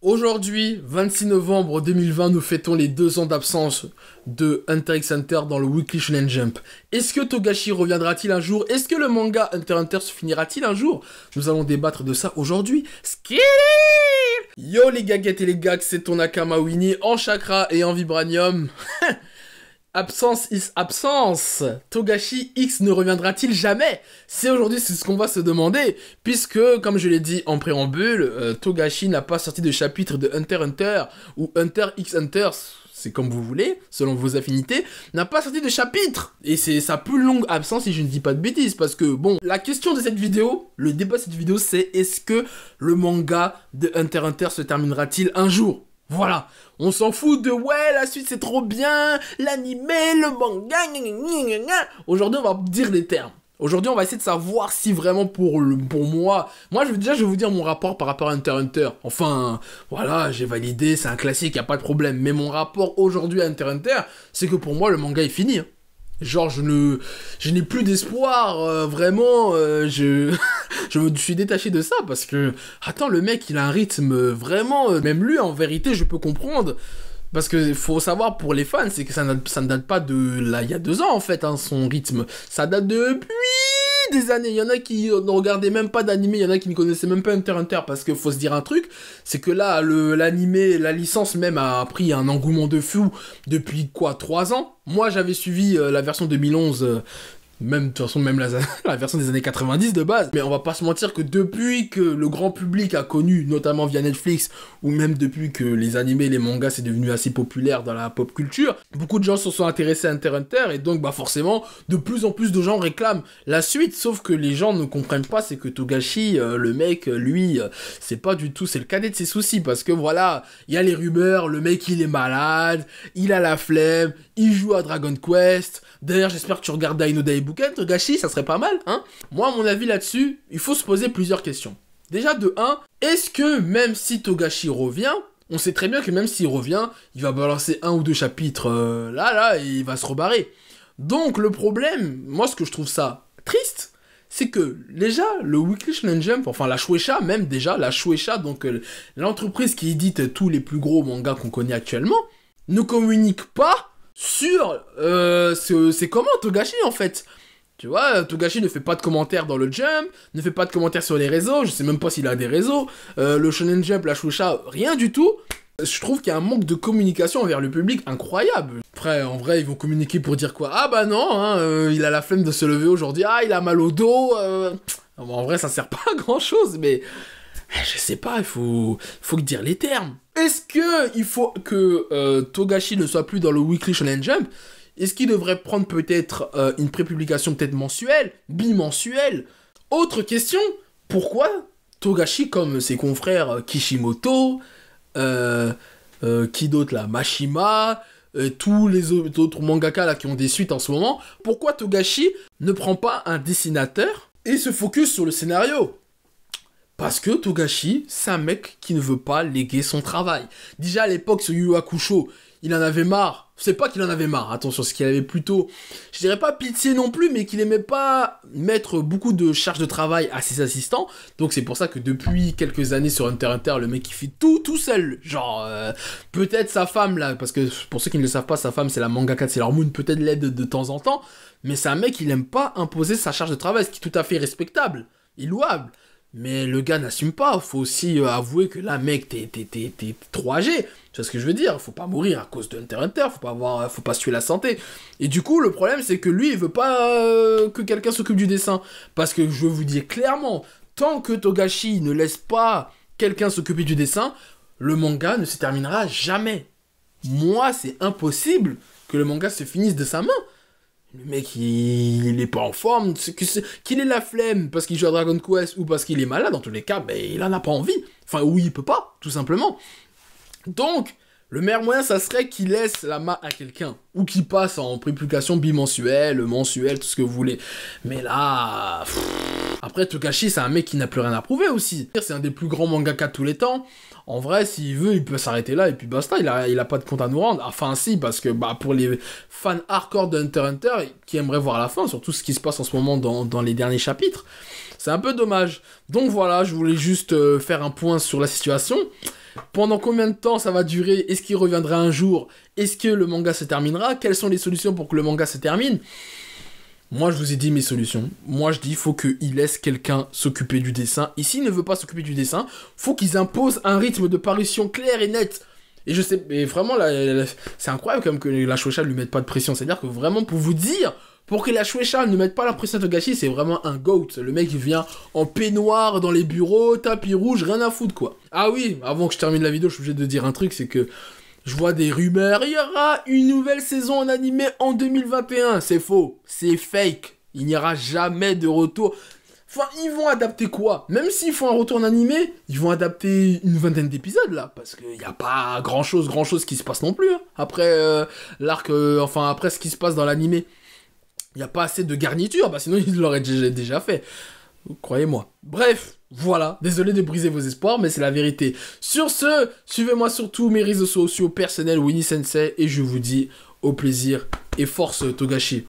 Aujourd'hui, 26 novembre 2020, nous fêtons les deux ans d'absence de Hunter x Hunter dans le Weekly Shonen Jump. Est-ce que Togashi reviendra-t-il un jour Est-ce que le manga Hunter x Hunter se finira-t-il un jour Nous allons débattre de ça aujourd'hui. Skilly Yo les gaguettes et les gags, c'est ton Akama en chakra et en vibranium. Absence is absence. Togashi X ne reviendra-t-il jamais C'est aujourd'hui ce qu'on va se demander, puisque, comme je l'ai dit en préambule, euh, Togashi n'a pas sorti de chapitre de Hunter Hunter ou Hunter X Hunter, c'est comme vous voulez, selon vos affinités, n'a pas sorti de chapitre. Et c'est sa plus longue absence si je ne dis pas de bêtises, parce que bon, la question de cette vidéo, le débat de cette vidéo, c'est est-ce que le manga de Hunter Hunter se terminera-t-il un jour voilà, on s'en fout de ouais, la suite c'est trop bien, l'animé, le manga, aujourd'hui on va dire les termes. Aujourd'hui on va essayer de savoir si vraiment pour, le, pour moi, moi je, déjà je vais vous dire mon rapport par rapport à Hunter Hunter. Enfin, voilà, j'ai validé, c'est un classique, y a pas de problème. Mais mon rapport aujourd'hui à Hunter Hunter, c'est que pour moi le manga est fini. Hein. Genre je ne, je n'ai plus d'espoir, euh, vraiment, euh, je... je me suis détaché de ça parce que, attends, le mec, il a un rythme vraiment, euh, même lui, en vérité, je peux comprendre. Parce que faut savoir pour les fans, c'est que ça, ça, ne date pas de là, il y a deux ans en fait, hein, son rythme. Ça date depuis des années. Il y en a qui ne regardaient même pas d'anime, il y en a qui ne connaissaient même pas Hunter Hunter. Parce que faut se dire un truc, c'est que là, l'anime, la licence même a pris un engouement de fou depuis quoi, trois ans moi, j'avais suivi euh, la version 2011 même, de toute façon, même la, version des années 90 de base. Mais on va pas se mentir que depuis que le grand public a connu, notamment via Netflix, ou même depuis que les animés, les mangas, c'est devenu assez populaire dans la pop culture, beaucoup de gens se sont intéressés à Hunter Hunter, et donc, bah, forcément, de plus en plus de gens réclament la suite, sauf que les gens ne comprennent pas, c'est que Togashi, euh, le mec, euh, lui, euh, c'est pas du tout, c'est le cadet de ses soucis, parce que voilà, il y a les rumeurs, le mec, il est malade, il a la flemme, il joue à Dragon Quest. D'ailleurs, j'espère que tu regardes Aino Daibuken, Togashi, ça serait pas mal, hein Moi, à mon avis là-dessus, il faut se poser plusieurs questions. Déjà, de 1, est-ce que même si Togashi revient, on sait très bien que même s'il revient, il va balancer un ou deux chapitres euh, là, là, et il va se rebarrer. Donc, le problème, moi, ce que je trouve ça triste, c'est que déjà le Weekly Shonen Jump, enfin la Shueisha même déjà, la Shueisha, donc euh, l'entreprise qui édite tous les plus gros mangas qu'on connaît actuellement, ne communique pas sur euh, c'est comment Togashi en fait. Tu vois, euh, Togashi ne fait pas de commentaires dans le Jump, ne fait pas de commentaires sur les réseaux, je sais même pas s'il a des réseaux, euh, le Shonen Jump, la choucha, rien du tout. Je trouve qu'il y a un manque de communication envers le public incroyable. Après, en vrai, ils vont communiquer pour dire quoi Ah bah non, hein, il a la flemme de se lever aujourd'hui, ah il a mal au dos. En vrai, ça sert pas à grand chose, mais eh, je sais pas, il faut, faut dire les termes. Est-ce que il faut que euh, Togashi ne soit plus dans le Weekly Shonen Jump Est-ce qu'il devrait prendre peut-être euh, une prépublication peut-être mensuelle, bimensuelle Autre question, pourquoi Togashi comme ses confrères euh, Kishimoto, qui d'autre là, Mashima, tous les autres mangakas là qui ont des suites en ce moment, pourquoi Togashi ne prend pas un dessinateur et se focus sur le scénario parce que Togashi, c'est un mec qui ne veut pas léguer son travail. Déjà à l'époque, ce Yu Hakusho, il en avait marre. C'est pas qu'il en avait marre, attention, ce qu'il avait plutôt, je dirais pas pitié non plus, mais qu'il aimait pas mettre beaucoup de charges de travail à ses assistants. Donc c'est pour ça que depuis quelques années sur Hunter Hunter, le mec il fait tout tout seul. Genre, euh, peut-être sa femme là, parce que pour ceux qui ne le savent pas, sa femme c'est la mangaka de Sailor Moon, peut-être l'aide de, temps en temps, mais c'est un mec il aime pas imposer sa charge de travail, ce qui est tout à fait respectable et louable. Mais le gars n'assume pas. Faut aussi euh, avouer que là, mec, t'es, trop âgé, 3G. Tu vois ce que je veux dire Faut pas mourir à cause de Hunter Hunter. Faut pas avoir, euh, faut pas tuer la santé. Et du coup, le problème, c'est que lui, il veut pas euh, que quelqu'un s'occupe du dessin. Parce que je vous dire clairement, tant que Togashi ne laisse pas quelqu'un s'occuper du dessin, le manga ne se terminera jamais. Moi, c'est impossible que le manga se finisse de sa main. Le mec, il, est pas en forme, qu'il ait la flemme parce qu'il joue à Dragon Quest ou parce qu'il est malade, dans tous les cas, mais ben, il en a pas envie. Enfin, oui, il peut pas, tout simplement. Donc, le meilleur moyen, ça serait qu'il laisse la main à quelqu'un. Ou qu'il passe en prépublication bimensuelle, mensuelle, tout ce que vous voulez. Mais là... Après, Togashi, c'est un mec qui n'a plus rien à prouver aussi. C'est un des plus grands mangaka de tous les temps. En vrai, s'il veut, il peut s'arrêter là et puis basta. Il a, pas de compte à nous rendre. Enfin, si, parce que bah, pour les fans hardcore de Hunter Hunter qui aimeraient voir la fin, surtout ce qui se passe en ce moment dans, les derniers chapitres, c'est un peu dommage. Donc voilà, je voulais juste euh, faire un point sur la situation. Pendant combien de temps ça va durer Est-ce qu'il reviendra un jour Est-ce que le manga se terminera Quelles sont les solutions pour que le manga se termine moi, je vous ai dit mes solutions. Moi, je dis, il faut qu'il laisse quelqu'un s'occuper du dessin. Ici ne veut pas s'occuper du dessin, faut qu'ils imposent un rythme de parution clair et net. Et je sais, mais vraiment, c'est incroyable quand même que la Shueisha ne lui mette pas de pression. C'est-à-dire que vraiment, pour vous dire, pour que la Shueisha ne mette pas la pression à Togashi, c'est vraiment un goat. Le mec, il vient en peignoir dans les bureaux, tapis rouge, rien à foutre, quoi. Ah oui, avant que je termine la vidéo, je suis obligé de dire un truc, c'est que je vois des rumeurs, il y aura une nouvelle saison en animé en 2021. C'est faux, c'est fake. Il n'y aura jamais de retour. Enfin, ils vont adapter quoi Même s'ils font un retour en animé, ils vont adapter une vingtaine d'épisodes là, parce qu'il n'y a pas grand chose, grand chose qui se passe non plus. Hein. Après euh, l'arc, euh, enfin après ce qui se passe dans l'animé, il n'y a pas assez de garniture, bah sinon ils l'auraient déjà fait. Croyez-moi. Bref, voilà. Désolé de briser vos espoirs, mais c'est la vérité. Sur ce, suivez-moi sur tous mes réseaux sociaux personnels Winnie Sensei et je vous dis au plaisir et force Togashi.